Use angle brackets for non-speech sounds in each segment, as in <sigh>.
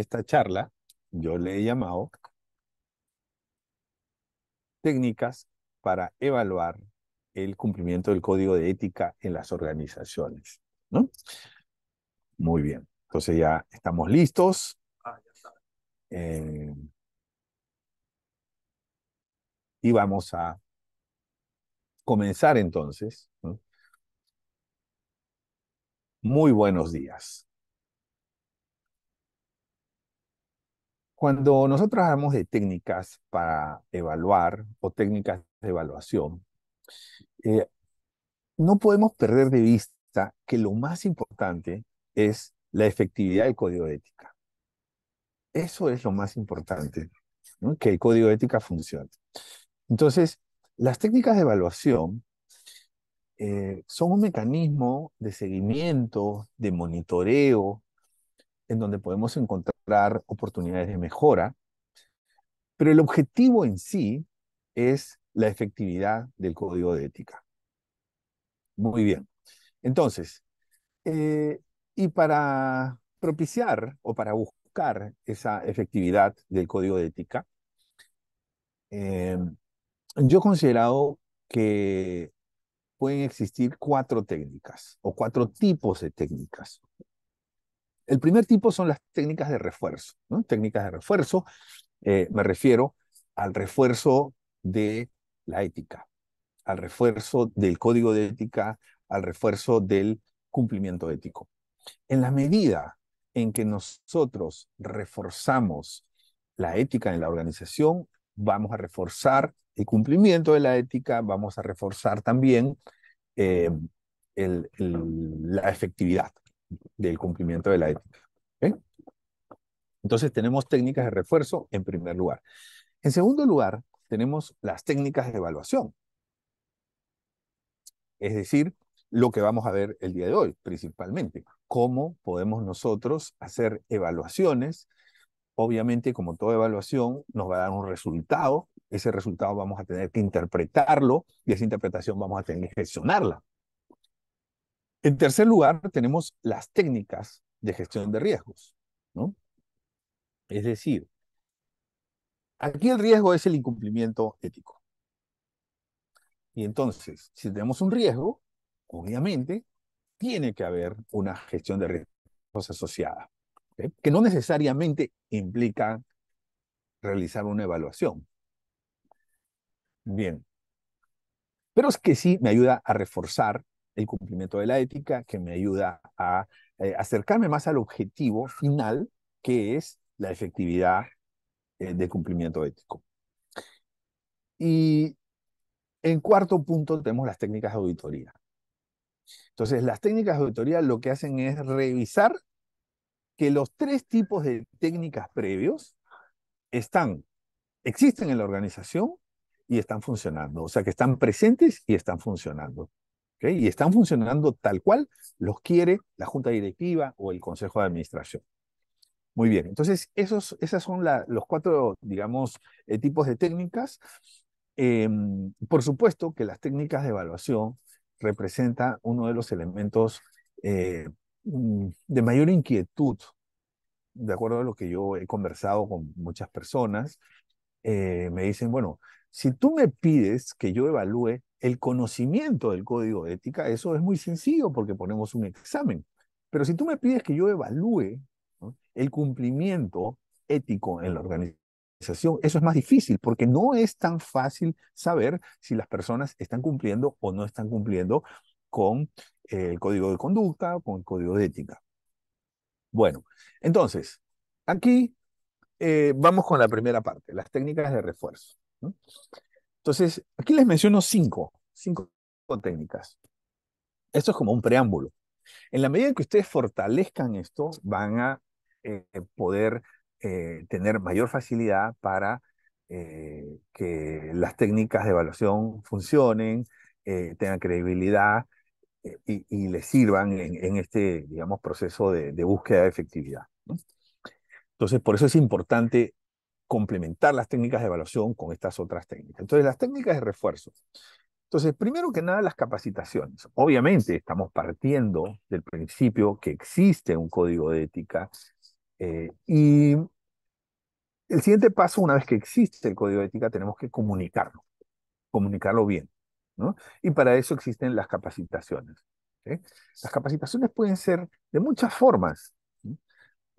esta charla, yo le he llamado técnicas para evaluar el cumplimiento del código de ética en las organizaciones. ¿no? Muy bien, entonces ya estamos listos. Ah, eh, y vamos a comenzar entonces. Muy buenos días. Cuando nosotros hablamos de técnicas para evaluar o técnicas de evaluación, eh, no podemos perder de vista que lo más importante es la efectividad del código ética. Eso es lo más importante, que el código ética funcione. Entonces, las técnicas de evaluación eh, son un mecanismo de seguimiento, de monitoreo, en donde podemos encontrar oportunidades de mejora, pero el objetivo en sí es la efectividad del código de ética. Muy bien. Entonces, eh, y para propiciar o para buscar esa efectividad del código de ética, em, yo he considerado que pueden existir cuatro técnicas o cuatro tipos de técnicas. El primer tipo son las técnicas de refuerzo. ¿no? Técnicas de refuerzo, eh, me refiero al refuerzo de la ética, al refuerzo del código de ética, al refuerzo del cumplimiento ético. En la medida en que nosotros reforzamos la ética en la organización, vamos a reforzar el cumplimiento de la ética, vamos a reforzar también eh, la efectividad, del cumplimiento de la ética. Entonces tenemos técnicas de refuerzo en primer lugar. En segundo lugar, tenemos las técnicas de evaluación. Es decir, lo que vamos a ver el día de hoy principalmente, cómo podemos nosotros hacer evaluaciones. Obviamente, como toda evaluación, nos va a dar un resultado. Ese resultado vamos a tener que interpretarlo y esa interpretación vamos a tener que gestionarla. En tercer lugar, tenemos las técnicas de gestión de riesgos, ¿no? Es decir, aquí el riesgo es el incumplimiento ético. Y entonces, si tenemos un riesgo, obviamente, tiene que haber una gestión de riesgos asociada, que no necesariamente implica realizar una evaluación. Bien. Pero es que sí me ayuda a reforzar el cumplimiento de la ética, que me ayuda a eh, acercarme más al objetivo final, que es la efectividad eh, de cumplimiento ético. Y en cuarto punto tenemos las técnicas de auditoría. Entonces, las técnicas de auditoría lo que hacen es revisar que los tres tipos de técnicas previos están, existen en la organización y están funcionando, o sea, que están presentes y están funcionando. Y están funcionando tal cual los quiere la junta directiva o el consejo de administración. Muy bien, entonces esos, esas son los cuatro, digamos, eh, tipos de técnicas. Em, por supuesto que las técnicas de evaluación representan uno de los elementos eh, mm, de mayor inquietud, de acuerdo a lo que yo he conversado con muchas personas. Eh, me dicen, bueno, si tú me pides que yo evalúe el conocimiento del código de ética, eso es muy sencillo porque ponemos un examen. Pero si tú me pides que yo evalúe el cumplimiento ético en la organización, eso es más difícil porque no es tan fácil saber si las personas están cumpliendo o no están cumpliendo con eh, el código de conducta o con el código de ética. Bueno, entonces, aquí eh, vamos con la primera parte, las técnicas de refuerzo. Entonces, aquí les menciono cinco, cinco técnicas. Esto es como un preámbulo. En la medida en que ustedes fortalezcan esto, van a eh, poder eh, tener mayor facilidad para eh, que las técnicas de evaluación funcionen, tengan credibilidad y, les sirvan en, este, digamos, proceso de, búsqueda de efectividad. Entonces, por eso es importante complementar las técnicas de evaluación con estas otras técnicas. Entonces, las técnicas de refuerzo. Entonces, primero que nada, las capacitaciones. Obviamente, estamos partiendo del principio que existe un código de ética eh, y el siguiente paso, una vez que existe el código de ética, tenemos que comunicarlo, comunicarlo bien. ¿no? Y para eso existen las capacitaciones. Las capacitaciones pueden ser de muchas formas.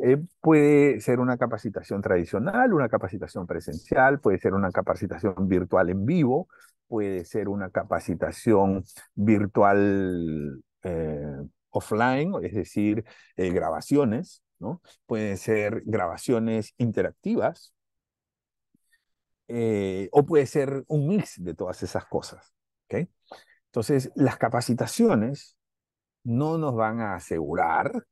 Eh, puede ser una capacitación tradicional, una capacitación presencial, puede ser una capacitación virtual en vivo, puede ser una capacitación virtual eh, offline, es decir, eh, grabaciones, ¿no? Pueden ser grabaciones interactivas, o puede ser un mix de todas esas cosas. ¿okay? Entonces, las capacitaciones no nos van a asegurar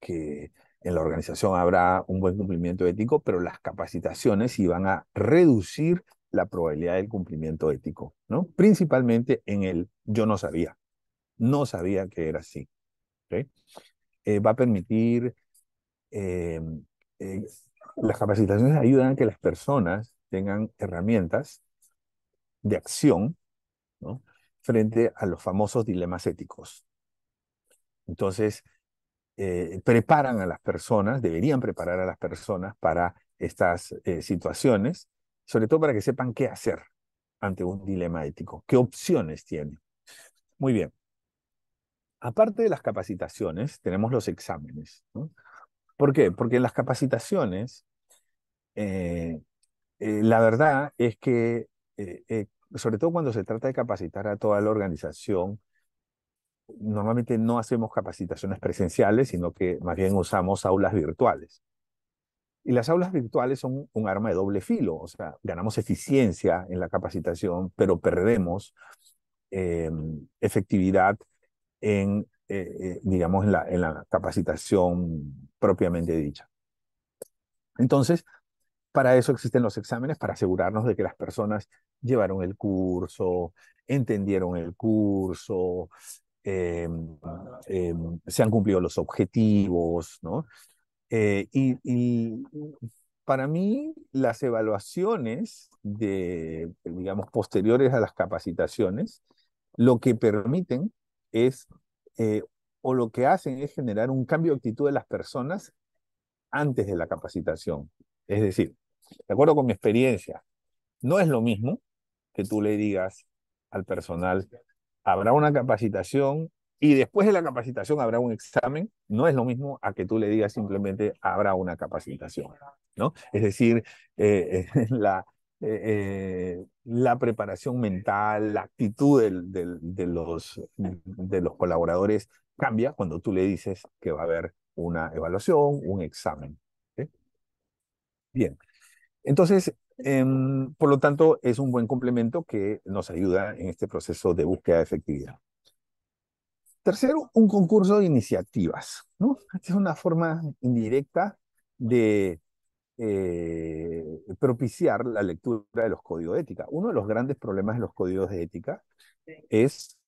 que en la organización habrá un buen cumplimiento ético, pero las capacitaciones iban a reducir la probabilidad del cumplimiento ético, ¿no? Principalmente en el yo no sabía, no sabía que era así. Eh, va a permitir, em, eh, las capacitaciones ayudan a que las personas tengan herramientas de acción, ¿no? Frente a los famosos dilemas éticos. Entonces, eh, preparan a las personas, deberían preparar a las personas para estas eh, situaciones, sobre todo para que sepan qué hacer ante un dilema ético, qué opciones tienen. Muy bien. Aparte de las capacitaciones, tenemos los exámenes. ¿Por qué? Porque las capacitaciones, eh, la verdad es que, sobre todo cuando se trata de capacitar a toda la organización, normalmente no hacemos capacitaciones presenciales, sino que más bien usamos aulas virtuales. Y las aulas virtuales son un arma de doble filo, o sea, ganamos eficiencia en la capacitación, pero perdemos em, efectividad en, eh, eh, digamos, la, en la capacitación propiamente dicha. Entonces, para eso existen los exámenes, para asegurarnos de que las personas llevaron el curso, entendieron el curso, Em, em, se han cumplido los objetivos, ¿no? Eh, y, para mí las evaluaciones de, digamos, posteriores a las capacitaciones, lo que permiten es, eh, o lo que hacen es generar un cambio de actitud de las personas antes de la capacitación. Es decir, de acuerdo con mi experiencia, no es lo mismo que tú le digas al personal, habrá una capacitación y después de la capacitación habrá un examen. No es lo mismo a que tú le digas simplemente habrá una capacitación, ¿no? Es decir, eh, eh, <laughs> la, eh, la preparación mental, la actitud de, los, de los colaboradores cambia cuando tú le dices que va a haber una evaluación, un examen. Bien, entonces Em, por lo tanto, es un buen complemento que nos ayuda en este proceso de búsqueda de efectividad. Tercero, un concurso de iniciativas. ¿no? es una forma indirecta de eh, propiciar la lectura de los códigos de ética. Uno de los grandes problemas de los códigos de ética es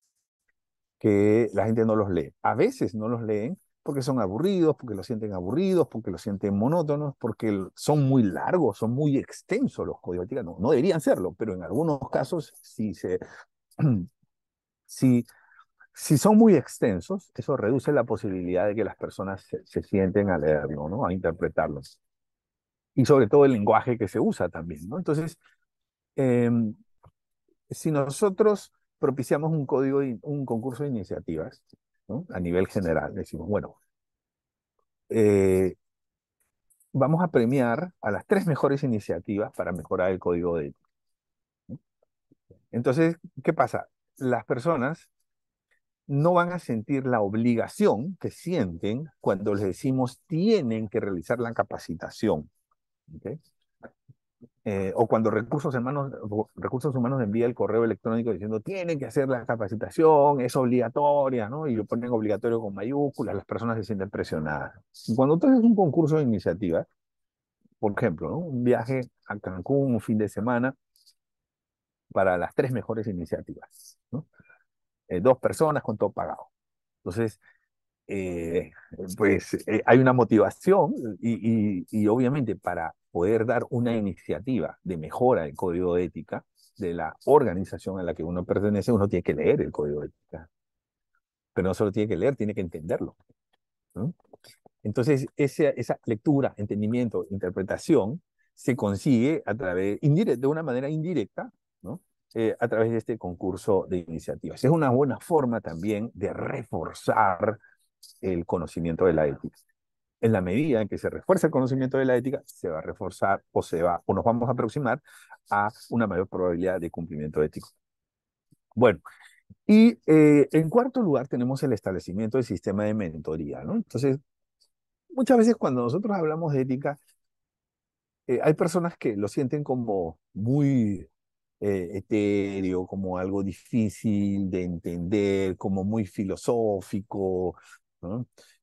que la gente no los lee. A veces no los leen porque son aburridos, porque lo sienten aburridos, porque lo sienten monótonos, porque son muy largos, son muy extensos los códigos de No, no deberían serlo, pero en algunos casos, si, se, si, <clears throat> si son muy extensos, eso reduce la posibilidad de que las personas se, sienten a leerlo, ¿no? a interpretarlos. Y sobre todo el lenguaje que se usa también. ¿no? Entonces, em, si nosotros propiciamos un, código, un concurso de iniciativas, a nivel general. Decimos, bueno, eh, vamos a premiar a las tres mejores iniciativas para mejorar el código de ética. Entonces, ¿qué pasa? Las personas no van a sentir la obligación que sienten cuando les decimos tienen que realizar la capacitación. Eh, o cuando recursos humanos, recursos humanos envía el correo electrónico diciendo tienen que hacer la capacitación, es obligatoria, ¿no? Y lo ponen obligatorio con mayúsculas, las personas se sienten presionadas. Cuando tú haces un concurso de iniciativa, por ejemplo, ¿no? un viaje a Cancún un fin de semana para las tres mejores iniciativas, ¿no? Eh, dos personas con todo pagado. Entonces, eh, pues eh, hay una motivación y, y, y, obviamente para poder dar una iniciativa de mejora del código de ética de la organización a la que uno pertenece, uno tiene que leer el código de ética. Pero no solo tiene que leer, tiene que entenderlo. Entonces, esa, esa lectura, entendimiento, interpretación se consigue a través, de una manera indirecta, ¿no? Eh, a través de este concurso de iniciativas. Es una buena forma también de reforzar el conocimiento de la ética. En la medida en que se refuerza el conocimiento de la ética, se va a reforzar o se va o nos vamos a aproximar a una mayor probabilidad de cumplimiento ético. Bueno, y eh, en cuarto lugar tenemos el establecimiento del sistema de mentoría, ¿no? Entonces, muchas veces cuando nosotros hablamos de ética, eh, hay personas que lo sienten como muy eh, etéreo, como algo difícil de entender, como muy filosófico,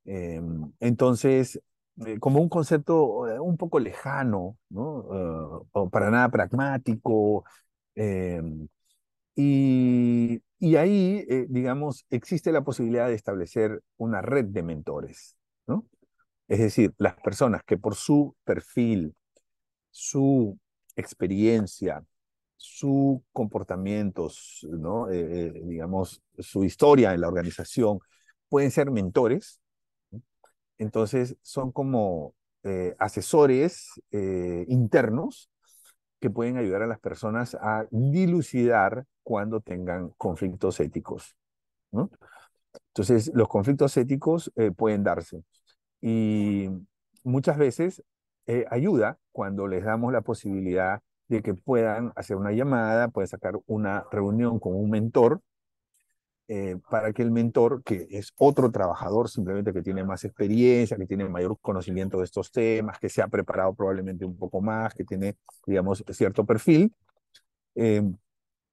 Em, entonces, eh, como un concepto eh, un poco lejano, ¿no? Eh, o para nada pragmático. Em, y, ahí, digamos, existe la posibilidad de establecer una red de mentores, ¿no? Es decir, las personas que por su perfil, su experiencia, su comportamientos, ¿no? digamos, su historia en la organización, pueden ser mentores, entonces son como eh, asesores eh, internos que pueden ayudar a las personas a dilucidar cuando tengan conflictos éticos. Entonces, los conflictos éticos eh, pueden darse. Y muchas veces ayuda cuando les damos la posibilidad de que puedan hacer una llamada, puede sacar una reunión con un mentor eh, para que el mentor, que es otro trabajador simplemente que tiene más experiencia, que tiene mayor conocimiento de estos temas, que se ha preparado probablemente un poco más, que tiene, digamos, cierto perfil, eh,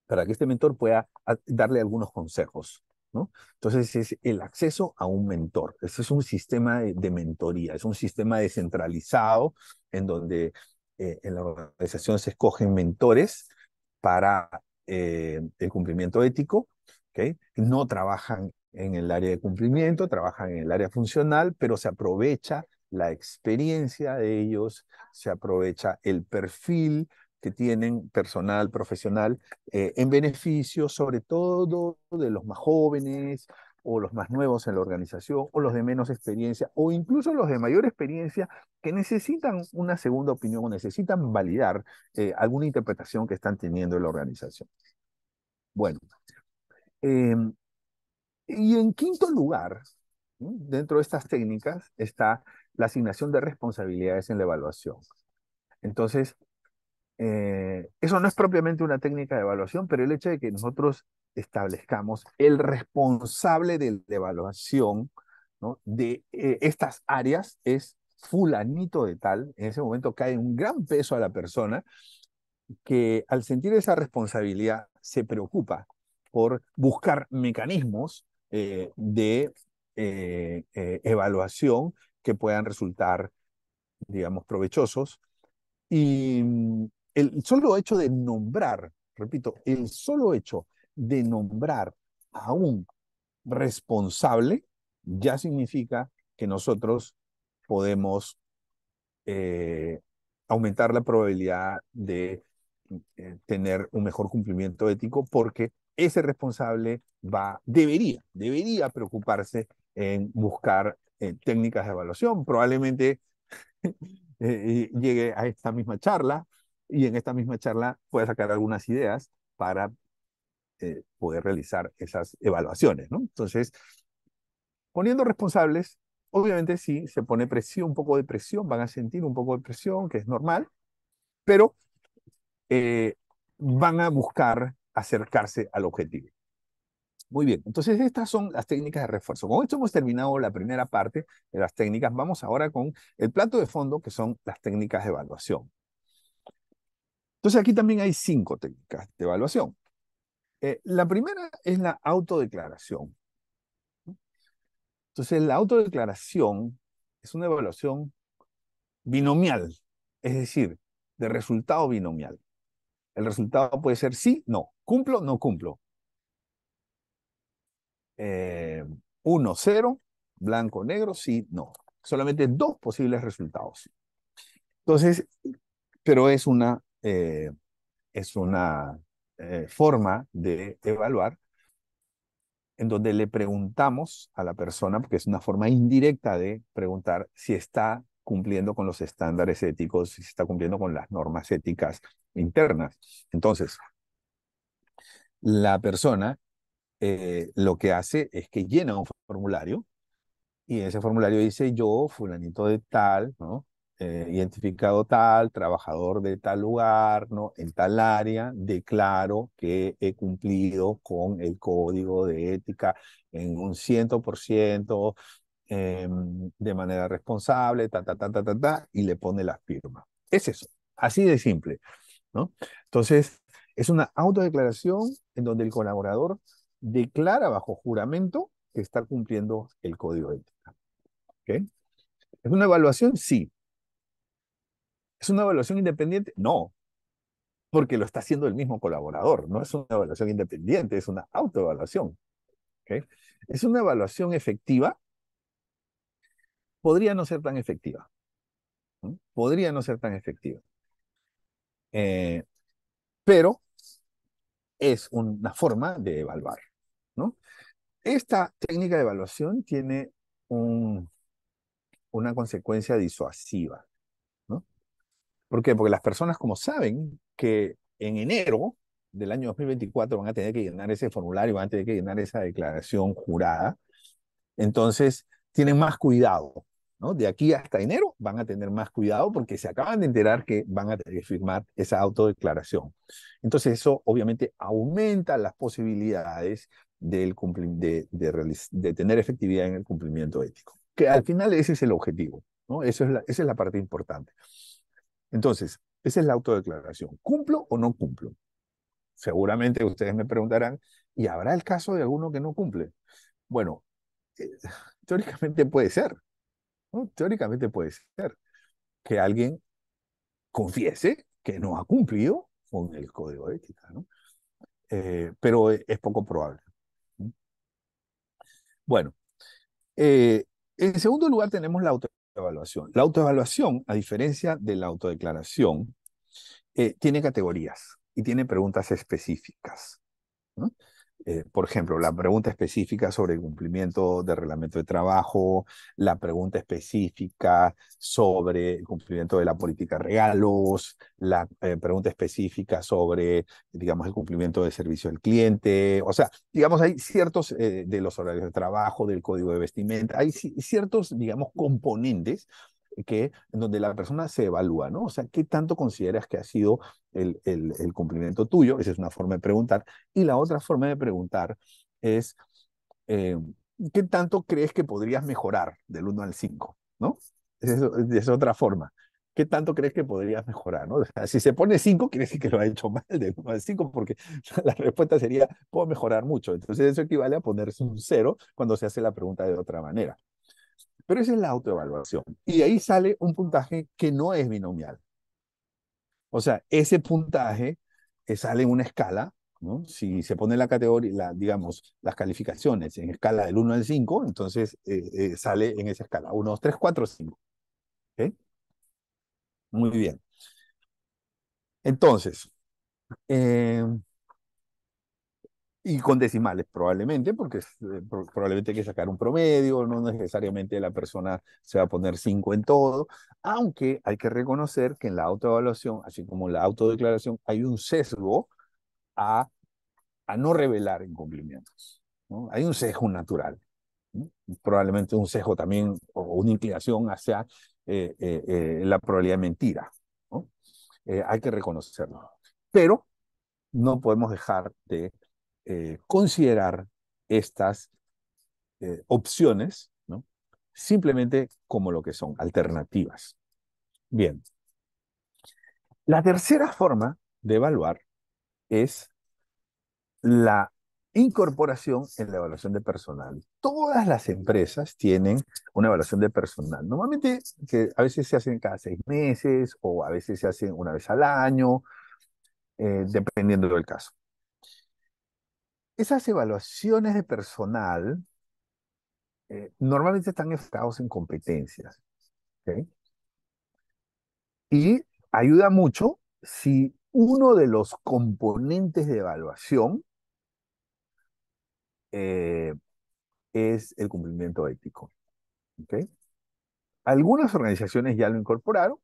para que este mentor pueda ah, darle algunos consejos. ¿no? Entonces es el acceso a un mentor. Este es un sistema de, mentoría, es un sistema descentralizado en donde eh, en la organización se escogen mentores para el cumplimiento ético no trabajan en el área de cumplimiento, trabajan en el área funcional, pero se aprovecha la experiencia de ellos, se aprovecha el perfil que tienen personal, profesional, eh, en beneficio sobre todo de los más jóvenes o los más nuevos en la organización o los de menos experiencia o incluso los de mayor experiencia que necesitan una segunda opinión o necesitan validar eh, alguna interpretación que están teniendo en la organización. Bueno, Em, y en quinto lugar, dentro de estas técnicas está la asignación de responsabilidades en la evaluación. Entonces, eh, eso no es propiamente una técnica de evaluación, pero el hecho de que nosotros establezcamos el responsable de la evaluación de eh, estas áreas es fulanito de tal, en ese momento cae un gran peso a la persona que al sentir esa responsabilidad se preocupa por buscar mecanismos eh, de eh, eh, evaluación que puedan resultar, digamos, provechosos. Y mm, el solo hecho de nombrar, repito, el solo hecho de nombrar a un responsable ya significa que nosotros podemos aumentar la probabilidad de tener un mejor cumplimiento ético porque ese responsable va, debería, debería preocuparse en buscar eh, técnicas de evaluación. Probablemente <laughs> eh, eh, llegue a esta misma charla y en esta misma charla pueda sacar algunas ideas para poder realizar esas evaluaciones. ¿no? Entonces, poniendo responsables, obviamente sí, se pone presión, un poco de presión, van a sentir un poco de presión, que es normal, pero van a buscar acercarse al objetivo. Muy bien, entonces estas son las técnicas de refuerzo. Con esto hemos terminado la primera parte de las técnicas. Vamos ahora con el plato de fondo, que son las técnicas de evaluación. Entonces aquí también hay cinco técnicas de evaluación. Eh, la primera es la autodeclaración. Entonces la autodeclaración es una evaluación binomial, es decir, de resultado binomial. El resultado puede ser sí, no. ¿Cumplo? No cumplo. Eh, uno, cero, blanco, negro, sí, no. Solamente dos posibles resultados. Entonces, pero es una, eh, es una eh, forma de evaluar en donde le preguntamos a la persona, porque es una forma indirecta de preguntar si está cumpliendo con los estándares éticos, si está cumpliendo con las normas éticas internas. Entonces, la persona eh, lo que hace es que llena un formulario y en ese formulario dice yo, fulanito de tal, ¿no? Eh, identificado tal, trabajador de tal lugar, ¿no? En tal área, declaro que he cumplido con el código de ética en un 100%, eh, em, de manera responsable, ta, y le pone la firma. Es eso, así de simple, ¿no? Entonces, es una autodeclaración en donde el colaborador declara bajo juramento que está cumpliendo el código ético. ¿Es una evaluación? Sí. ¿Es una evaluación independiente? No, porque lo está haciendo el mismo colaborador. No es una evaluación independiente, es una autoevaluación. ¿Es una evaluación efectiva? Podría no ser tan efectiva. ¿Mm? Podría no ser tan efectiva. Eh, pero es una forma de evaluar. ¿no? Esta técnica de evaluación tiene un, una consecuencia disuasiva. ¿no? ¿Por qué? Porque las personas, como saben que en enero del año 2024 van a tener que llenar ese formulario, van a tener que llenar esa declaración jurada, entonces tienen más cuidado de aquí hasta enero van a tener más cuidado porque se acaban de enterar que van a firmar esa autodeclaración. Entonces eso obviamente aumenta las posibilidades de, tener efectividad en el cumplimiento ético. Que al final ese es el objetivo, esa es la parte importante. Entonces, esa es la autodeclaración. ¿Cumplo o no cumplo? Seguramente ustedes me preguntarán, ¿y habrá el caso de alguno que no cumple? Bueno, eh, <laughs> teóricamente puede ser, Teóricamente puede ser que alguien confiese que no ha cumplido con el código ético, ética, eh, pero e, es poco probable. Bueno, eh, en segundo lugar tenemos la autoevaluación. La autoevaluación, a diferencia de la autodeclaración, eh, tiene categorías y tiene preguntas específicas. ¿no? Eh, por ejemplo, la pregunta específica sobre el cumplimiento del reglamento de trabajo, la pregunta específica sobre el cumplimiento de la política de regalos, la eh, pregunta específica sobre, digamos, el cumplimiento del servicio al cliente. O sea, digamos, hay ciertos eh, de los horarios de trabajo, del código de vestimenta, hay ciertos, digamos, componentes que, en donde la persona se evalúa, ¿no? O sea, ¿qué tanto consideras que ha sido el, el, cumplimiento tuyo? Esa es una forma de preguntar. Y la otra forma de preguntar es, eh, ¿qué tanto crees que podrías mejorar del 1 al 5? ¿No? Es, es otra forma. ¿qué tanto crees que podrías mejorar? ¿no? si se pone 5, quiere decir que lo ha hecho mal del 1 al 5, porque <laughs> la respuesta sería, puedo mejorar mucho. Entonces eso equivale a ponerse un 0 cuando se hace la pregunta de otra manera. Pero esa es la autoevaluación. Y ahí sale un puntaje que no es binomial. O sea, ese puntaje eh, sale en una escala, Si se pone la categoría, la, digamos, las calificaciones en escala del 1 al 5, entonces eh, eh, sale en esa escala, 1, 2, 3, 4, 5. Muy bien. Entonces, y con decimales probablemente, porque eh, probablemente hay que sacar un promedio, no necesariamente la persona se va a poner 5 en todo, aunque hay que reconocer que en la autoevaluación, así como en la autodeclaración, hay un sesgo a, a no revelar incumplimientos. ¿no? Hay un sesgo natural, probablemente un sesgo también o una inclinación hacia eh, eh, la probabilidad de mentira. ¿no? hay que reconocerlo, pero no podemos dejar de eh, considerar estas eh, opciones simplemente como lo que son, alternativas. Bien. La tercera forma de evaluar es la incorporación en la evaluación de personal. Todas las empresas tienen una evaluación de personal. Normalmente, que a veces se hacen cada seis meses o a veces se hacen una vez al año, eh, dependiendo del caso esas evaluaciones de personal eh, normalmente están enfocados en competencias. Y ayuda mucho si uno de los componentes de evaluación eh, es el cumplimiento ético. Algunas organizaciones ya lo incorporaron,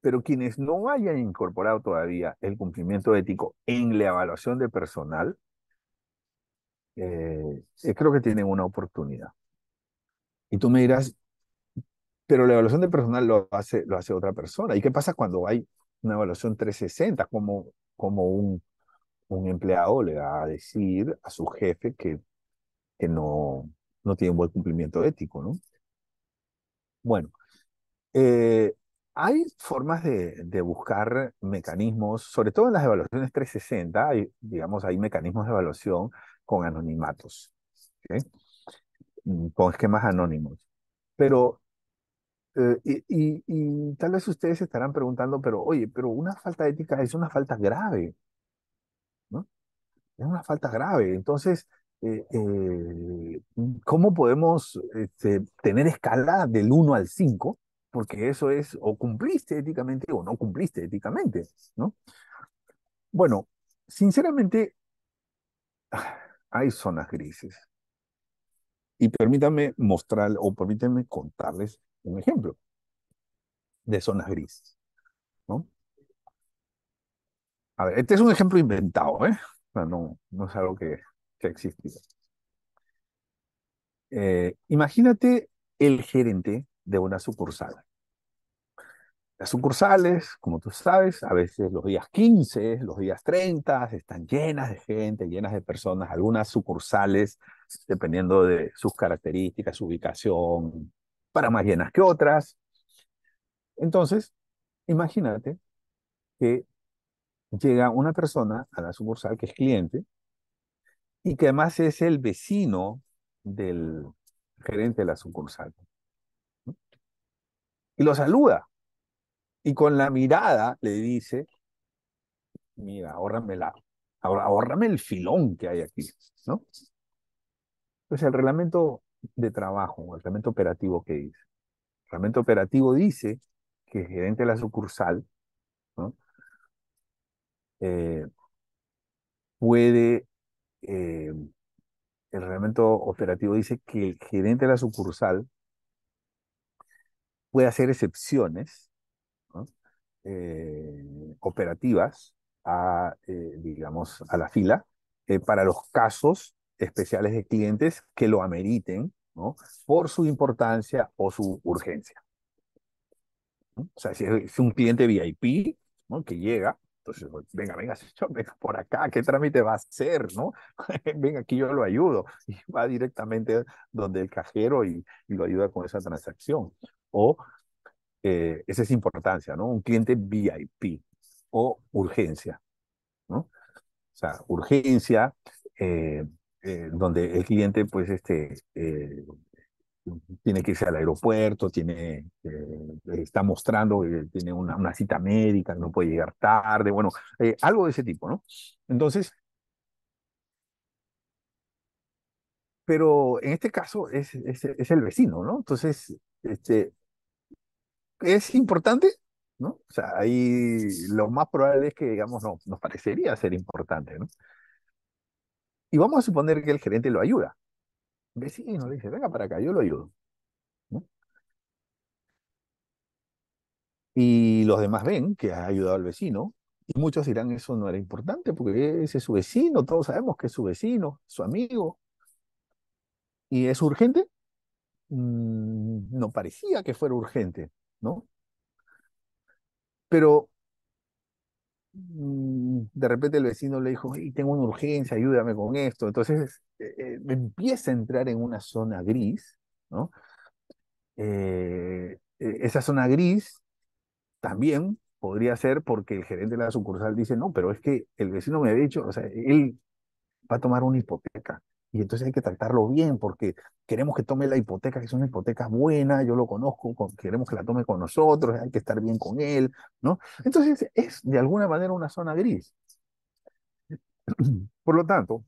pero quienes no hayan incorporado todavía el cumplimiento ético en la evaluación de personal, eh, eh, creo que tienen una oportunidad. Y tú me dirás, pero la evaluación de personal lo hace, lo hace otra persona. ¿Y qué pasa cuando hay una evaluación 360? Como, como un, un empleado le va a decir a su jefe que, que no, no tiene un buen cumplimiento ético, ¿no? Bueno, eh, hay formas de, buscar mecanismos, sobre todo en las evaluaciones 360, hay, digamos, hay mecanismos de evaluación con anonimatos, mm, con esquemas anónimos. Pero, eh, y, y, tal vez ustedes estarán preguntando, pero oye, pero una falta ética es una falta grave, ¿no? Es una falta grave. Entonces, eh, eh, ¿cómo podemos este, tener escala del 1 al 5? Porque eso es o cumpliste éticamente o no cumpliste éticamente, ¿no? Bueno, sinceramente, hay zonas grises. Y permítanme mostrar o permítanme contarles un ejemplo de zonas grises. ¿no? este es un ejemplo inventado, ¿eh? no, no es algo que, que existido. Eh, imagínate el gerente de una sucursal las sucursales, como tú sabes, a veces los días 15, los días 30, están llenas de gente, llenas de personas. Algunas sucursales, dependiendo de sus características, su ubicación, para más llenas que otras. Entonces, imagínate que llega una persona a la sucursal que es cliente y que además es el vecino del gerente de la sucursal. Y lo saluda y con la mirada le dice, mira, ahórrame, ahórrame el filón que hay aquí, ¿no? Pues el reglamento de trabajo, el reglamento operativo que dice. reglamento operativo dice que gerente de la sucursal ¿no? Eh, puede, eh, el reglamento operativo dice que el gerente de la sucursal puede hacer excepciones eh, operativas a, eh, digamos, a la fila eh, para los casos especiales de clientes que lo ameriten ¿no? por su importancia o su urgencia. O sea, si es un cliente VIP que llega, entonces, venga, venga, <laughs> venga por acá, ¿qué trámite va a hacer? ¿no? <laughs> venga, aquí yo lo ayudo. Y va directamente donde el cajero y, y lo ayuda con esa transacción. O eh, esa es importancia, ¿no? Un cliente VIP o urgencia, ¿no? O sea, urgencia, eh, eh, donde el cliente, pues, este, tiene que irse al aeropuerto, tiene, está mostrando que tiene una, una, cita médica, no puede llegar tarde, bueno, algo de ese tipo, ¿no? Entonces, pero en este caso es, es, es, el vecino, ¿no? Entonces, este, es importante, ¿no? O sea, ahí lo más probable es que, digamos, no, nos parecería ser importante, ¿no? Y vamos a suponer que el gerente lo ayuda. el Vecino le dice, venga para acá, yo lo ayudo. Y los demás ven que ha ayudado al vecino. Y muchos dirán, eso no era importante, porque ese es su vecino, todos sabemos que es su vecino, su amigo. ¿Y es urgente? Mm, no parecía que fuera urgente. ¿no? Pero mm, de repente el vecino le dijo, tengo una urgencia, ayúdame con esto. Entonces eh, eh, empieza a entrar en una zona gris, ¿no? Eh, esa zona gris también podría ser porque el gerente de la sucursal dice, no, pero es que el vecino me ha dicho, o sea, él va a tomar una hipoteca y entonces hay que tratarlo bien porque queremos que tome la hipoteca, que es una hipoteca buena, yo lo conozco, queremos que la tome con nosotros, hay que estar bien con él, ¿no? Entonces es de alguna manera una zona gris. Por lo tanto,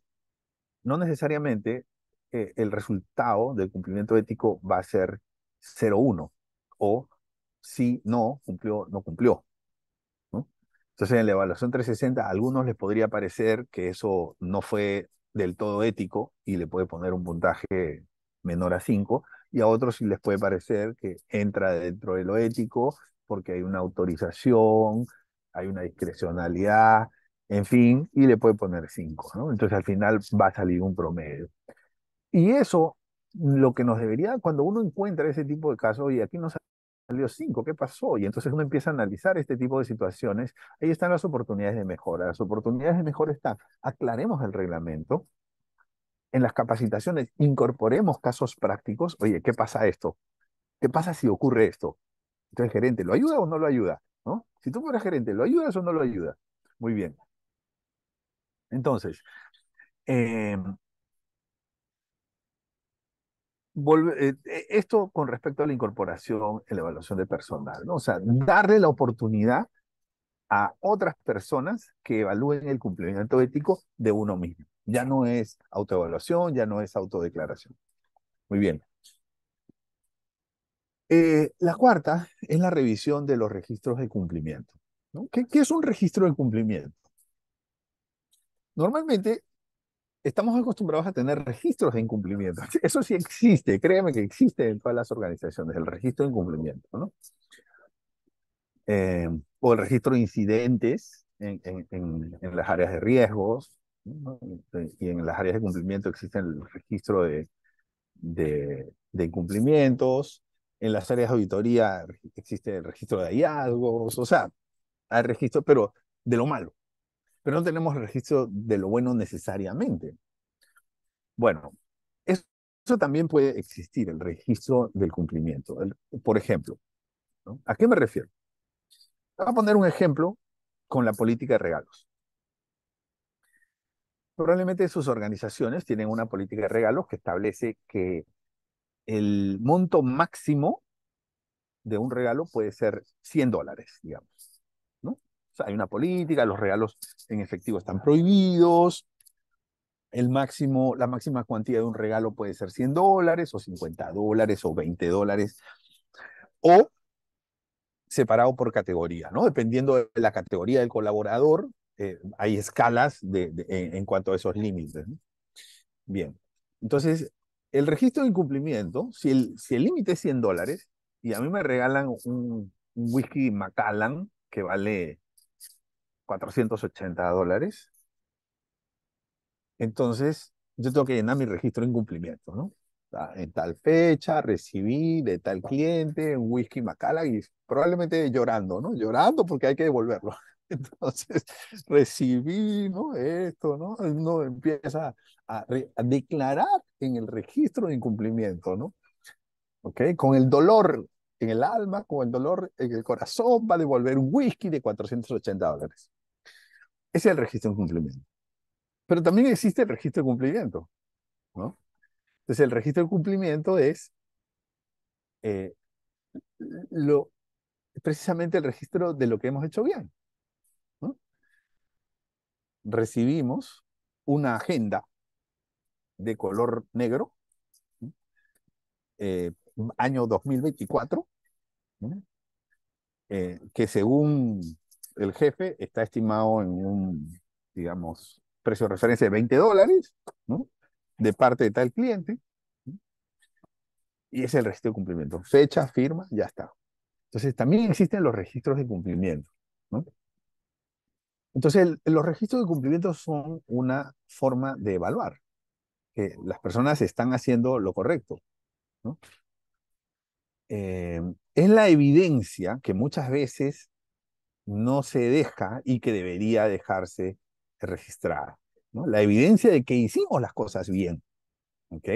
no necesariamente eh, el resultado del cumplimiento ético va a ser 0-1 o si no cumplió, no cumplió. Entonces, en la evaluación 360 a algunos les podría parecer que eso no fue del todo ético y le puede poner un puntaje menor a 5, y a otros sí les puede parecer que entra dentro de lo ético porque hay una autorización, hay una discrecionalidad, en fin, y le puede poner 5, ¿no? Entonces al final va a salir un promedio. Y eso, lo que nos debería, cuando uno encuentra ese tipo de casos, y aquí nos salió 5, ¿qué pasó? Y entonces uno empieza a analizar este tipo de situaciones. Ahí están las oportunidades de mejora. Las oportunidades de mejora están, aclaremos el reglamento, en las capacitaciones incorporemos casos prácticos. Oye, ¿qué pasa esto? ¿Qué pasa si ocurre esto? Entonces, el gerente, ¿lo ayuda o no lo ayuda? ¿No? Si tú fueras gerente, ¿lo ayudas o no lo ayuda? Muy bien. Entonces, eh, eh, eh, esto con respecto a la incorporación en la evaluación de personal, ¿no? O sea, darle la oportunidad a otras personas que evalúen el cumplimiento ético de uno mismo. Ya no es autoevaluación, ya no es autodeclaración. Muy bien. Eh, la cuarta es la revisión de los registros de cumplimiento. ¿Qué, es un registro de cumplimiento? Normalmente estamos acostumbrados a tener registros de incumplimiento. <laughs> Eso sí existe, créeme que existe en todas las organizaciones, el registro de incumplimiento, ¿no? Eh, o el registro de incidentes en, en, en, las áreas de riesgos, eh, y en las áreas de cumplimiento existe el registro de, de, incumplimientos, en las áreas de auditoría existe el registro de hallazgos, o sea, hay registro, pero de lo malo pero no tenemos registro de lo bueno necesariamente. Bueno, eso, también puede existir, el registro del cumplimiento. por ejemplo, ¿a qué me refiero? Voy a poner un ejemplo con la política de regalos. Probablemente sus organizaciones tienen una política de regalos que establece que el monto máximo de un regalo puede ser 100 dólares, digamos hay una política, los regalos en efectivo están prohibidos, el máximo, la máxima cuantía de un regalo puede ser 100 dólares o 50 dólares o 20 dólares o separado por categoría, ¿no? Dependiendo de la categoría del colaborador, eh, hay escalas de, en, cuanto a esos límites. Bien, entonces, el registro de incumplimiento, si el, si el límite es 100 dólares y a mí me regalan un, un whisky Macallan que vale 480 dólares. Entonces, yo tengo que llenar mi registro de incumplimiento, ¿no? Ah, en tal fecha recibí de tal cliente un whisky Macallan y probablemente llorando, ¿no? Llorando porque hay que devolverlo. <laughs> Entonces, recibí, ¿no? Esto, ¿no? Uno empieza a, declarar en el registro de incumplimiento, ¿no? ¿Ok? Con el dolor en el alma, con el dolor en el corazón, va a devolver un whisky de 480 dólares es el registro de cumplimiento. Pero también existe el registro de cumplimiento. ¿no? Entonces, el registro de cumplimiento es eh, lo, precisamente el registro de lo que hemos hecho bien. Recibimos una agenda de color negro, eh, año 2024, eh, que según el jefe está estimado en un, digamos, precio de referencia de 20 dólares, ¿no? De parte de tal cliente. Y es el registro de cumplimiento. Fecha, firma, ya está. Entonces, también existen los registros de cumplimiento, ¿no? Entonces, los registros de cumplimiento son una forma de evaluar que las personas están haciendo lo correcto, ¿no? Eh, es la evidencia que muchas veces no se deja y que debería dejarse registrada. ¿no? La evidencia de que hicimos las cosas bien. ¿Ok?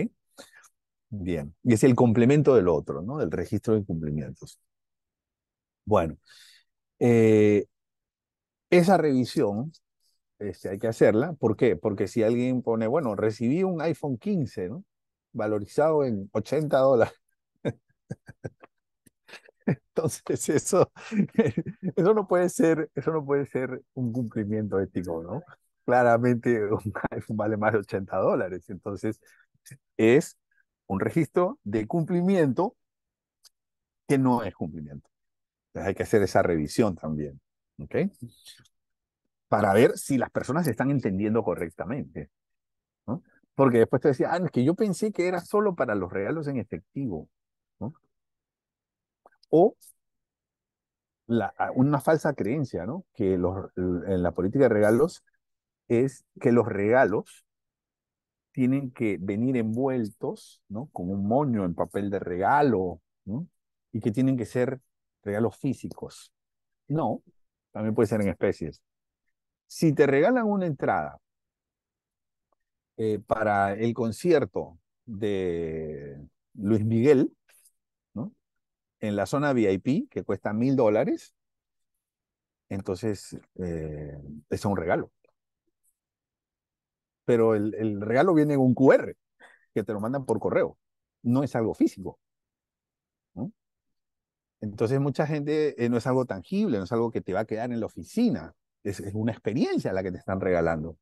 Bien. Y es el complemento del otro, ¿no? Del registro de cumplimientos Bueno. Eh, esa revisión este, hay que hacerla. ¿Por qué? Porque si alguien pone, bueno, recibí un iPhone 15, ¿no? Valorizado en 80 dólares. <laughs> Entonces, eso, <laughs> eso no puede ser, eso no puede ser un cumplimiento ético, ¿no? Claramente <laughs> vale más de 80 dólares. Entonces, es un registro de cumplimiento que no es cumplimiento. Entonces, hay que hacer esa revisión también, ¿ok? Para ver si las personas están entendiendo correctamente. ¿no? Porque después te decía, ah, es que yo pensé que era solo para los regalos en efectivo. ¿no? o una falsa creencia, ¿no? Que en la política de regalos es que los regalos tienen que venir envueltos, ¿no? Con un moño en papel de regalo, ¿no? Y que tienen que ser regalos físicos. No, también puede ser en especies. Si te regalan una entrada eh, para el concierto de Luis Miguel, en la zona VIP, que cuesta mil dólares, entonces eh, es un regalo. Pero el, regalo viene en un QR, que te lo mandan por correo. No es algo físico. Entonces mucha gente eh, no es algo tangible, no es algo que te va a quedar en la oficina. es una experiencia la que te están regalando.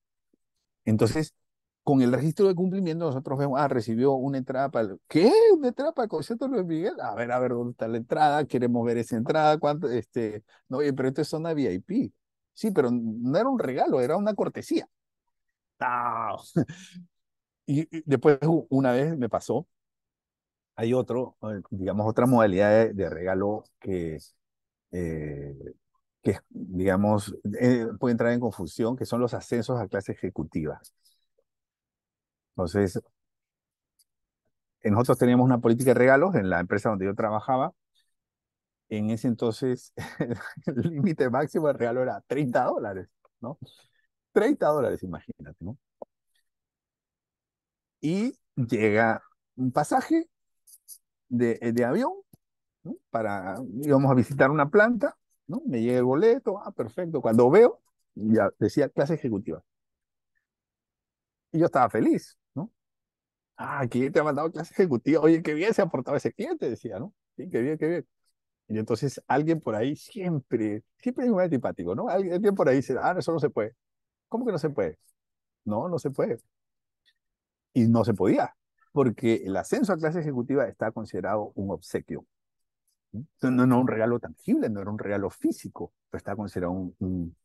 Entonces, con el registro de cumplimiento nosotros vemos, ah, recibió una entrada para... ¿Qué? ¿Una entrada para el concierto Luis Miguel? A ver, a ver, ¿dónde está la entrada? Queremos ver esa entrada, cuánto, este... No, pero esto es zona VIP. Sí, pero no era un regalo, era una cortesía. Ah, <laughs> y, después una vez me pasó, hay otro, eh, digamos, otra modalidad de, regalo que, eh, que digamos, eh, puede entrar en confusión, que son los ascensos a clases ejecutivas entonces, nosotros teníamos una política de regalos en la empresa donde yo trabajaba. En ese entonces, <laughs> el límite máximo de regalo era 30 dólares, ¿no? 30 dólares, imagínate, ¿no? Y llega un pasaje de, avión para, íbamos a visitar una planta, ¿no? Me llega el boleto, ah, perfecto. Cuando veo, ya decía clase ejecutiva. Y yo estaba feliz, ah, aquí te ha mandado clase ejecutiva, oye, qué bien se ha portado ese cliente, decía, ¿no? Sí, qué bien, qué bien. Y entonces alguien por ahí siempre, siempre es muy antipático, ¿no? Alguien, por ahí dice, ah, eso no se puede. ¿Cómo que no se puede? No, no se puede. Y no se podía, porque el ascenso a clase ejecutiva está considerado un obsequio. No, no, un regalo tangible, no era un regalo físico, pero está considerado un...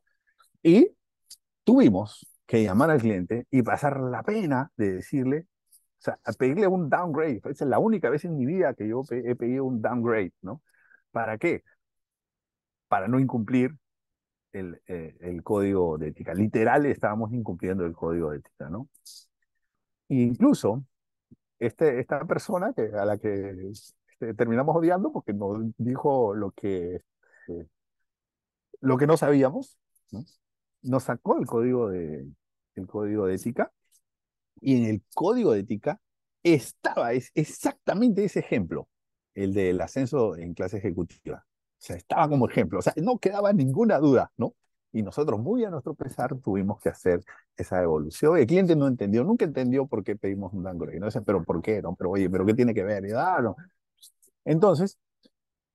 Y tuvimos que llamar al cliente y pasar la pena de decirle, sea, pedirle un downgrade, esa es la única vez en mi vida que yo he pedido un downgrade, ¿no? ¿Para qué? Para no incumplir el, eh, el código de ética. Literal, estábamos incumpliendo el código de ética, ¿no? E incluso, este, esta persona que, a la que este, terminamos odiando porque nos dijo lo que, este, lo que no sabíamos, ¿no? nos sacó el código de, el código de ética y en el código de ética estaba es, exactamente ese ejemplo, el del ascenso en clase ejecutiva. O sea, estaba como ejemplo, o sea, no quedaba ninguna duda, ¿no? Y nosotros, muy a nuestro pesar, tuvimos que hacer esa evolución. El cliente no entendió, nunca entendió por qué pedimos un y No sé pero ¿por qué? No, pero oye, ¿pero qué tiene que ver? Y, ah, no. Entonces,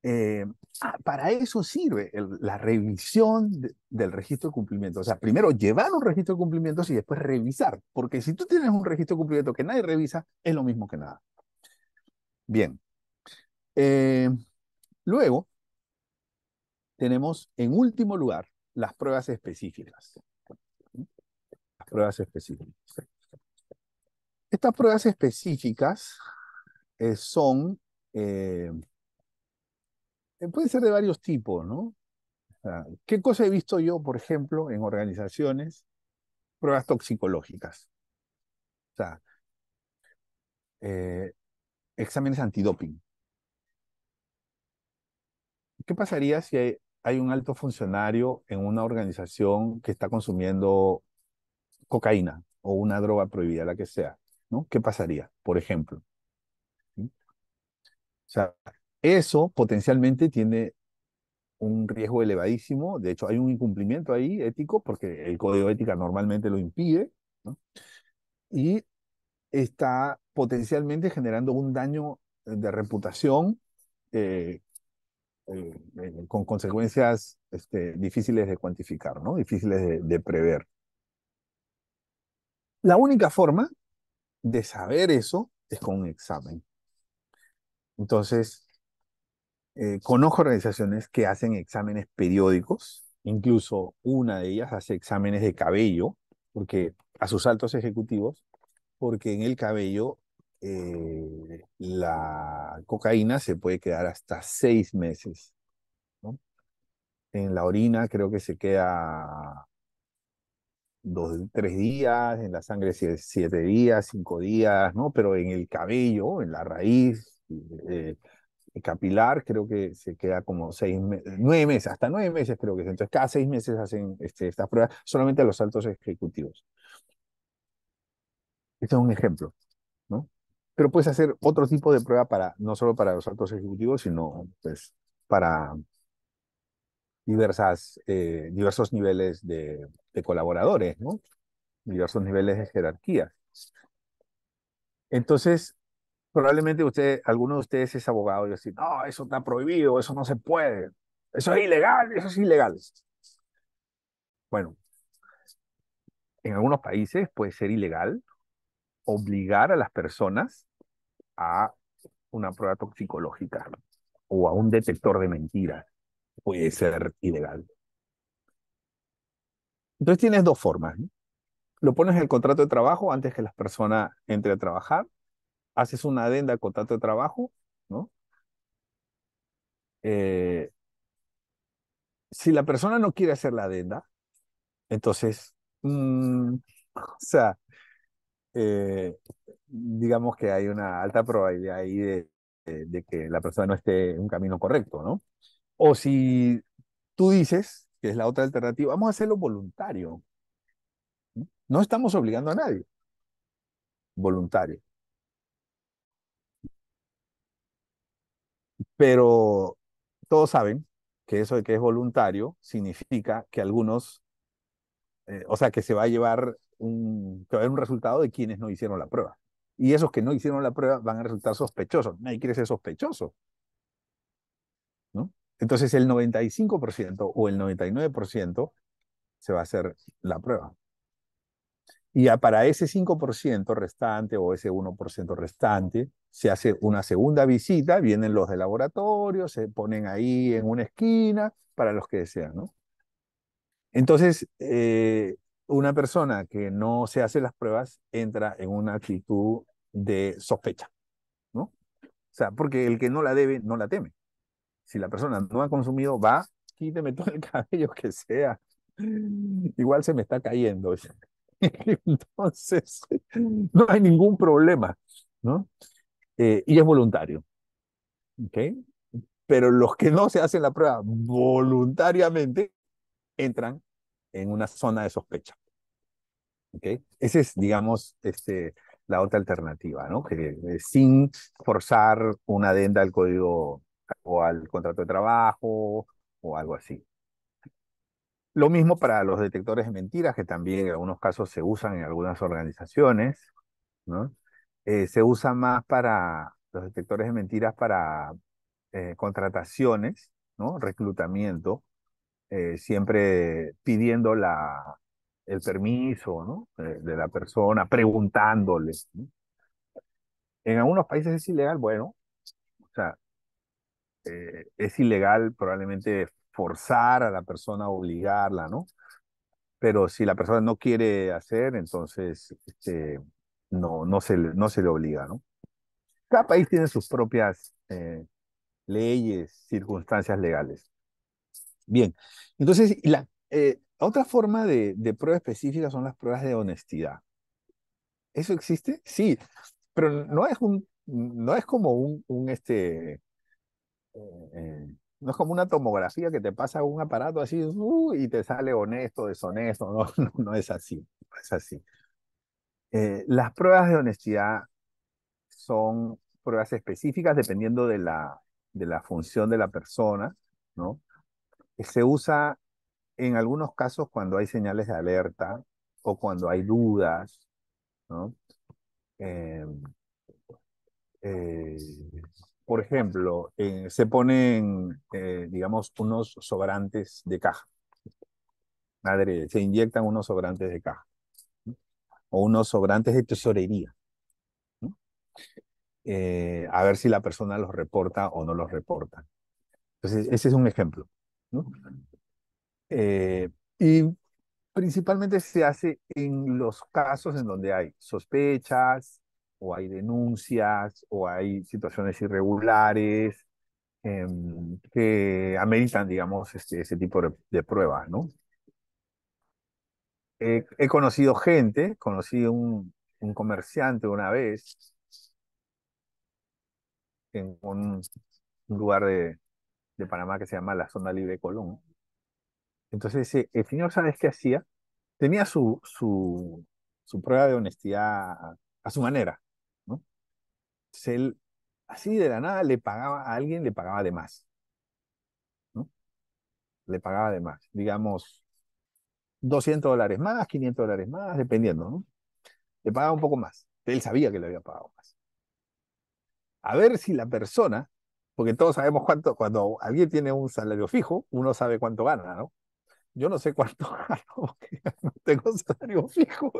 eh, ah, para eso sirve la revisión del registro de cumplimiento. O sea, primero llevar un registro de cumplimiento y después revisar. Porque si tú tienes un registro de cumplimiento que nadie revisa, es lo mismo que nada. Bien. Eh, luego, tenemos en último lugar las pruebas específicas. Las pruebas específicas. Estas pruebas específicas eh, son eh, puede ser de varios tipos, ¿no? ¿Qué cosa he visto yo, por ejemplo, en organizaciones? Pruebas toxicológicas. O sea, eh, exámenes antidoping. ¿Qué pasaría si hay, un alto funcionario en una organización que está consumiendo cocaína o una droga prohibida, la que sea? ¿no? ¿Qué pasaría, por ejemplo? O sea, eso potencialmente tiene un riesgo elevadísimo, de hecho hay un incumplimiento ahí ético porque el código ético ética normalmente lo impide, ¿no? y está potencialmente generando un daño de reputación eh, eh, eh, con consecuencias este, difíciles de cuantificar, ¿no? difíciles de prever. La única forma de saber eso es con un examen. Entonces, eh, conozco organizaciones que hacen exámenes periódicos, incluso una de ellas hace exámenes de cabello, porque a sus altos ejecutivos, porque en el cabello eh, la cocaína se puede quedar hasta seis meses. En la orina creo que se queda dos, tres días, en la sangre siete días, cinco días, ¿no? Pero en el cabello, en la raíz, eh, eh, capilar, creo que se queda como seis meses, nueve meses, hasta nueve meses creo que es. Entonces, cada seis meses hacen este, estas pruebas solamente a los altos ejecutivos. Este es un ejemplo, ¿no? Pero puedes hacer otro tipo de prueba para, no solo para los altos ejecutivos, sino pues para diversas, eh, diversos niveles de, de colaboradores, ¿no? Diversos niveles de jerarquía. Entonces, Probablemente usted, alguno de ustedes es abogado y dice, no, eso está prohibido, eso no se puede, eso es ilegal, eso es ilegal. Bueno, en algunos países puede ser ilegal obligar a las personas a una prueba toxicológica o a un detector de mentiras. Puede ser ilegal. Entonces tienes dos formas. Lo pones en el contrato de trabajo antes que la persona entre a trabajar haces una adenda al contrato de trabajo, ¿no? Eh, si la persona no quiere hacer la adenda, entonces, mm, <laughs> o sea, eh, digamos que hay una alta probabilidad ahí de, de, que la persona no esté en un camino correcto, ¿no? O si tú dices, que es la otra alternativa, vamos a hacerlo voluntario. No estamos obligando a nadie. Voluntario. Pero todos saben que eso de que es voluntario significa que algunos, eh, o sea, que se va a llevar un, que va a haber un resultado de quienes no hicieron la prueba. Y esos que no hicieron la prueba van a resultar sospechosos. Nadie quiere ser sospechoso. ¿no? Entonces el 95% o el 99% se va a hacer la prueba. Y para ese 5% restante o ese 1% restante, se hace una segunda visita, vienen los de laboratorio, se ponen ahí en una esquina para los que desean, ¿no? Entonces, eh, una persona que no se hace las pruebas entra en una actitud de sospecha, ¿no? O sea, porque el que no la debe, no la teme. Si la persona no ha consumido, va, quíteme todo el <laughs> cabello que sea. Igual se me está cayendo. <laughs> Entonces, mm. no hay ningún problema, ¿no? Eh, y es voluntario. ¿okay? Pero los que no se hacen la prueba voluntariamente entran en una zona de sospecha. ¿ok? Esa es, digamos, este, la otra alternativa, ¿no? Que eh, sin forzar una adenda al código o al contrato de trabajo o algo así. Lo mismo para los detectores de mentiras, que también en algunos casos se usan en algunas organizaciones, ¿no? Eh, se usa más para los detectores de mentiras para eh, contrataciones, ¿no? Reclutamiento, eh, siempre pidiendo la, el permiso, ¿no? de la persona, preguntándole. En algunos países es ilegal, bueno, o sea, es ilegal probablemente forzar a la persona, obligarla, ¿no? Pero si la persona no quiere hacer, entonces este, no, no, se, no se le obliga, ¿no? Cada país tiene sus propias eh, leyes, circunstancias legales. Bien, entonces eh, la, otra forma de, prueba específica son las pruebas de honestidad. ¿Eso existe? Sí, pero no es un, no es como un, un este, eh, no es como una tomografía que te pasa un aparato así uh, y te sale honesto, deshonesto. <laughs> No, no, es así. es así. Eh, las pruebas de honestidad son pruebas específicas dependiendo de la, de la función de la persona, ¿no? Eh, se usa en algunos casos cuando hay señales de alerta o cuando hay dudas, ¿no? Eh, por ejemplo, eh, se ponen, eh, digamos, unos sobrantes de caja. Madre, se inyectan unos sobrantes de caja o unos sobrantes de tesorería. Eh, a ver si la persona los reporta o no los reporta. Entonces, ese es un ejemplo. y principalmente se hace en los casos en donde hay sospechas, o hay denuncias, o hay situaciones irregulares em, que ameritan, digamos, este, ese tipo de, pruebas, ¿no? he conocido gente, conocí un, un comerciante una vez en un, lugar de, Panamá que se llama la Zona Libre de Colón. Entonces, el señor, ¿sabes qué hacía? Tenía su, su, su prueba de honestidad a su manera se, así de la nada le pagaba a alguien, le pagaba de más. ¿no? Le pagaba de más, digamos, 200 dólares más, 500 dólares más, dependiendo, ¿no? Le pagaba un poco más. Él sabía que le había pagado más. A ver si la persona, porque todos sabemos cuánto, cuando alguien tiene un salario fijo, uno sabe cuánto gana, ¿no? yo no sé cuánto <laughs> porque no tengo salario fijo,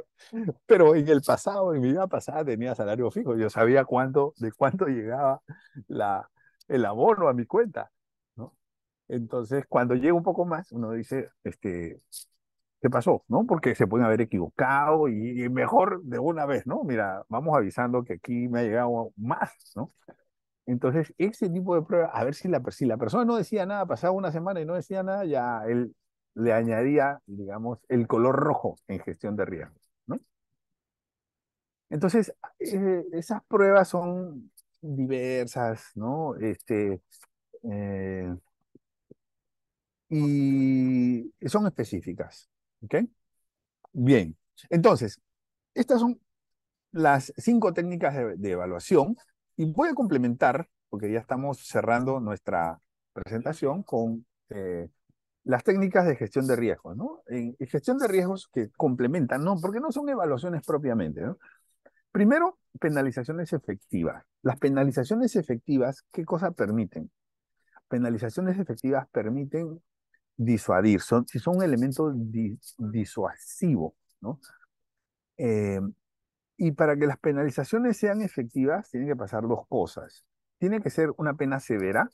pero en el pasado, en mi vida pasada tenía salario fijo, yo sabía cuánto, de cuánto llegaba la, el abono a mi cuenta, ¿no? Entonces, cuando llega un poco más, uno dice, este, ¿qué pasó? ¿No? Porque se pueden haber equivocado y, mejor de una vez, ¿no? Mira, vamos avisando que aquí me ha llegado más, ¿no? Entonces, ese tipo de pruebas, a ver si la, si la persona no decía nada, pasaba una semana y no decía nada, ya el, le añadía, digamos, el color rojo en gestión de riesgos. ¿no? Entonces, eh, esas pruebas son diversas, ¿no? Este, eh, y son específicas. ¿Ok? Bien. Entonces, estas son las cinco técnicas de, evaluación y voy a complementar, porque ya estamos cerrando nuestra presentación con eh, las técnicas de gestión de riesgos, ¿no? En, gestión de riesgos que complementan, ¿no? Porque no son evaluaciones propiamente, ¿no? Primero, penalizaciones efectivas. Las penalizaciones efectivas, ¿qué cosa permiten? Penalizaciones efectivas permiten disuadir, son, si son un elemento disuasivo, ¿no? Eh, y para que las penalizaciones sean efectivas, tienen que pasar dos cosas. Tiene que ser una pena severa,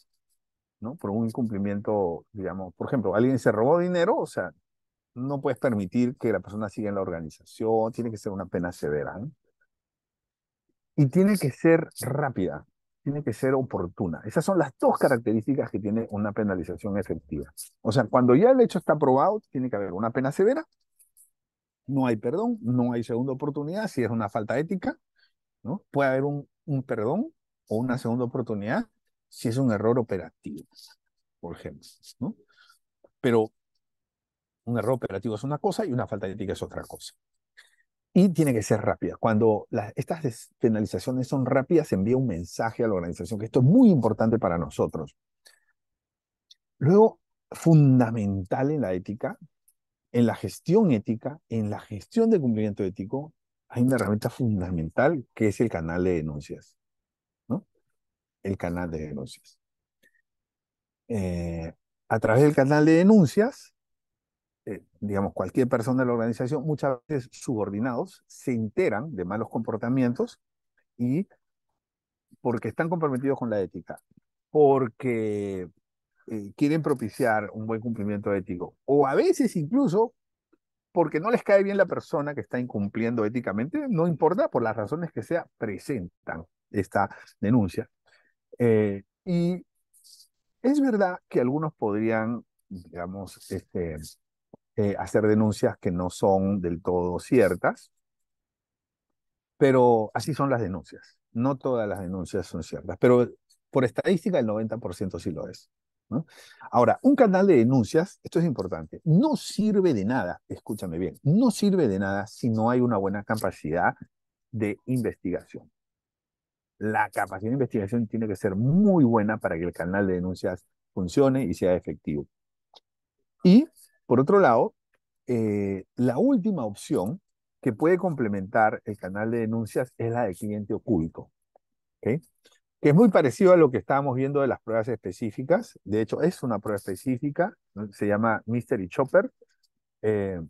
por un incumplimiento, digamos, por ejemplo, alguien se robó dinero, o sea, no puedes permitir que la persona siga en la organización, tiene que ser una pena severa. ¿eh? Y tiene que ser rápida, tiene que ser oportuna. Esas son las dos características que tiene una penalización efectiva. O sea, cuando ya el hecho está probado, tiene que haber una pena severa, no hay perdón, no hay segunda oportunidad si es una falta ética, ¿no? Puede haber un, un perdón o una segunda oportunidad, si es un error operativo, por ejemplo, ¿no? Pero un error operativo es una cosa y una falta de ética es otra cosa. Y tiene que ser rápida. Cuando estas penalizaciones son rápidas, se envía un mensaje a la organización, que esto es muy importante para nosotros. Luego, fundamental en la ética, en la gestión ética, en la gestión de cumplimiento ético, hay una herramienta fundamental que es el canal de denuncias el canal de denuncias. Eh, a través del canal de denuncias, eh, digamos, cualquier persona de la organización, muchas veces subordinados, se enteran de malos comportamientos y porque están comprometidos con la ética, porque eh, quieren propiciar un buen cumplimiento ético, o a veces incluso porque no les cae bien la persona que está incumpliendo éticamente, no importa por las razones que sea, presentan esta denuncia. Eh, y es verdad que algunos podrían, digamos, este, eh, hacer denuncias que no son del todo ciertas, pero así son las denuncias. No todas las denuncias son ciertas, pero por estadística el 90% sí lo es. Ahora, un canal de denuncias, esto es importante, no sirve de nada, escúchame bien, no sirve de nada si no hay una buena capacidad de investigación la capacidad de investigación tiene que ser muy buena para que el canal de denuncias funcione y sea efectivo. Y, por otro lado, eh, la última opción que puede complementar el canal de denuncias es la de cliente oculto, que es muy parecido a lo que estábamos viendo de las pruebas específicas. De hecho, es una prueba específica, se llama Mystery Chopper. Eh,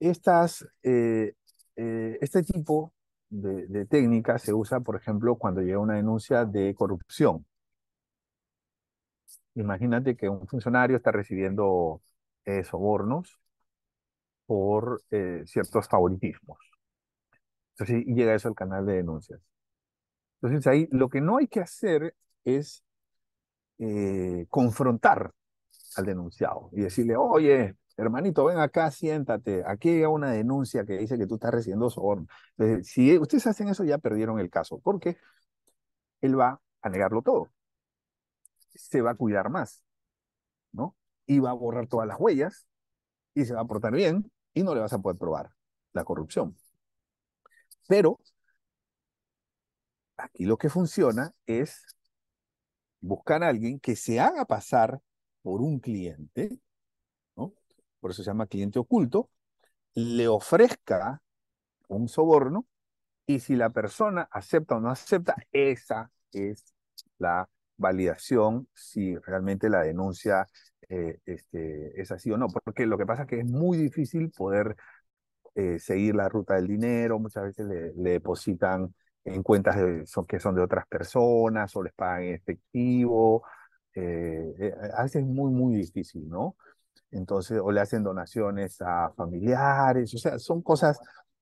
estas, eh, este tipo de, técnica se usa, por ejemplo, cuando llega una denuncia de corrupción. Imagínate que un funcionario está recibiendo eh, sobornos por eh, ciertos favoritismos. Entonces llega eso al canal de denuncias. Entonces ahí lo que no hay que hacer es eh, confrontar al denunciado y decirle, oye, hermanito, ven acá, siéntate, aquí hay una denuncia que dice que tú estás recibiendo sobornos. si ustedes hacen eso, ya perdieron el caso, porque él va a negarlo todo. Se va a cuidar más, ¿no? Y va a borrar todas las huellas y se va a portar bien y no le vas a poder probar la corrupción. Pero aquí lo que funciona es buscar a alguien que se haga pasar por un cliente por eso se llama cliente oculto, le ofrezca un soborno y si la persona acepta o no acepta, esa es la validación si realmente la denuncia eh, este, es así o no. Porque lo que pasa es que es muy difícil poder eh, seguir la ruta del dinero, muchas veces le, depositan en cuentas que son de otras personas o les pagan en efectivo. Eh, a veces es muy, muy difícil, ¿no? entonces, o le hacen donaciones a familiares, o sea, son cosas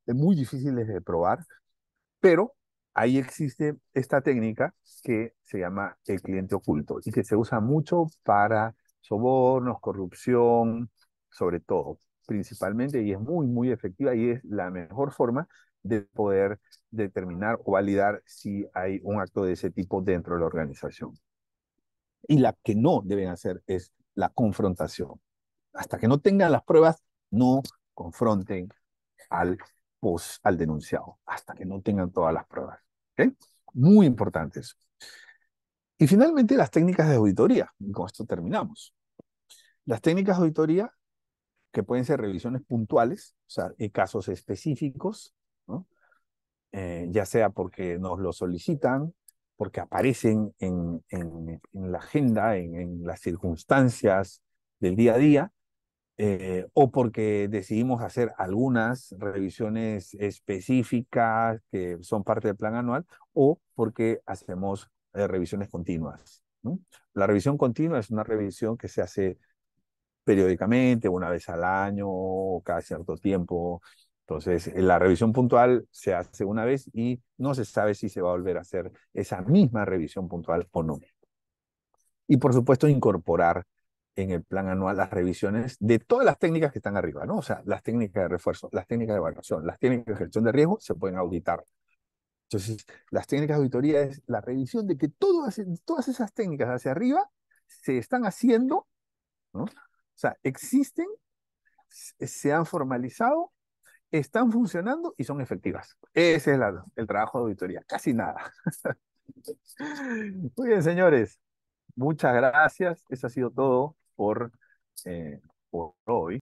muy difíciles de probar, pero ahí existe esta técnica que se llama el cliente oculto y que se usa mucho para sobornos, corrupción, sobre todo, principalmente, y es muy, muy efectiva y es la mejor forma de poder determinar o validar si hay un acto de ese tipo dentro de la organización. Y la que no deben hacer es la confrontación hasta que no tengan las pruebas, no confronten al, denunciado, hasta que no tengan todas las pruebas. ¿okay? Muy importantes. Y finalmente, las técnicas de auditoría. Y con esto terminamos. Las técnicas de auditoría, que pueden ser revisiones puntuales, o sea, eh, casos específicos, eh, ya sea porque nos lo solicitan, porque aparecen en, la agenda, en, las circunstancias del día a día, eh, o porque decidimos hacer algunas revisiones específicas que son parte del plan anual, o porque hacemos eh, revisiones continuas. La revisión continua es una revisión que se hace periódicamente, una vez al año o cada cierto tiempo. Entonces, eh, la revisión puntual se hace una vez y no se sabe si se va a volver a hacer esa misma revisión puntual o no. Y por supuesto, incorporar en el plan anual las revisiones de todas las técnicas que están arriba, ¿no? O sea, las técnicas de refuerzo, las técnicas de evaluación, las técnicas de gestión de riesgo se pueden auditar. Entonces, las técnicas de auditoría es la revisión de que todo todas esas técnicas hacia arriba se están haciendo, ¿no? O sea, existen, se han formalizado, están funcionando y son efectivas. Ese es el trabajo de auditoría, casi nada. <laughs> Muy bien, señores. Muchas gracias. Eso ha sido todo por, eh, por hoy.